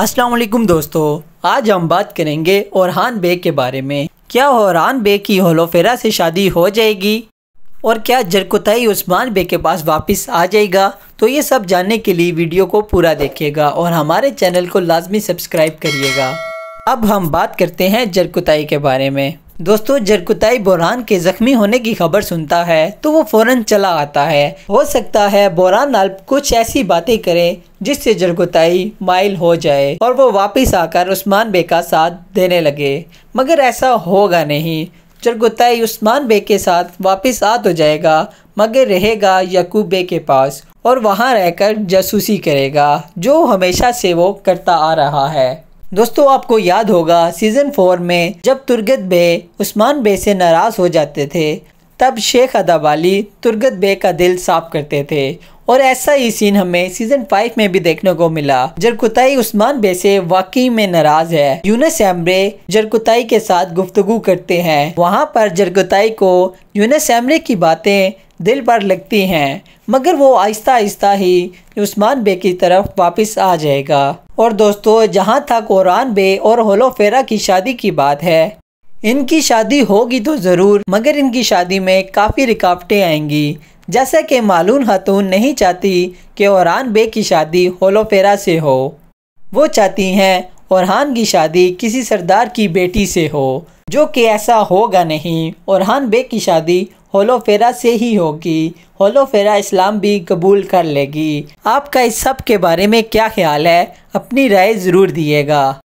अस्सलाम वालेकुम दोस्तों आज हम बात करेंगे औरहान बे के बारे में क्या औरहान बे की होलोफेरा से शादी हो जाएगी और क्या जरकुताई उस्मान बे के पास वापस आ जाएगा तो ये सब जानने के लिए वीडियो को पूरा देखिएगा और हमारे चैनल को लाजमी सब्सक्राइब करिएगा अब हम बात करते हैं जरकुताई के बारे में दोस्तों जरकुताई बोरान के जख्मी होने की खबर सुनता है तो वो फौरन चला आता है हो सकता है बोरान अल्प कुछ ऐसी बातें करे जिससे जरकुताई माइल हो जाए और वो वापस आकर उस्मान बे का साथ देने लगे मगर ऐसा होगा नहीं जरकुताई उस्मान बे के साथ वापस आ तो जाएगा मगर रहेगा यकूब बे के पास और वहाँ रहकर जासूसी करेगा जो हमेशा से वो करता आ रहा है दोस्तों आपको याद होगा सीजन फोर में जब तुर्गत बे उस्मान बे से नाराज हो जाते थे तब शेख अदाबाली तुर्गत बे का दिल साफ करते थे और ऐसा ही सीन हमें सीजन फाइव में भी देखने को मिला जरकुताई उस्मान बे से वाकई में नाराज है यूनस एमरे जरकुताई के साथ गुफ्तगु करते हैं वहाँ पर जरकुताई को यूनस एमरे की बातें दिल पर लगती हैं मगर वो आहिस्ता आहिस्ता ही उस्मान बे की तरफ वापस आ जाएगा और दोस्तों जहाँ तक ओरान बे और होलोफेरा की शादी की बात है इनकी शादी होगी तो ज़रूर मगर इनकी शादी में काफ़ी रुकावटें आएंगी जैसे कि मालून हतून नहीं चाहती कि औरान बे की शादी होलोफेरा से हो वो चाहती हैं औरहान की शादी किसी सरदार की बेटी से हो जो कि ऐसा होगा नहीं औरहान बे की शादी होलोफेरा से ही होगी होलोफेरा इस्लाम भी कबूल कर लेगी आपका इस सब के बारे में क्या ख्याल है अपनी राय ज़रूर दिएगा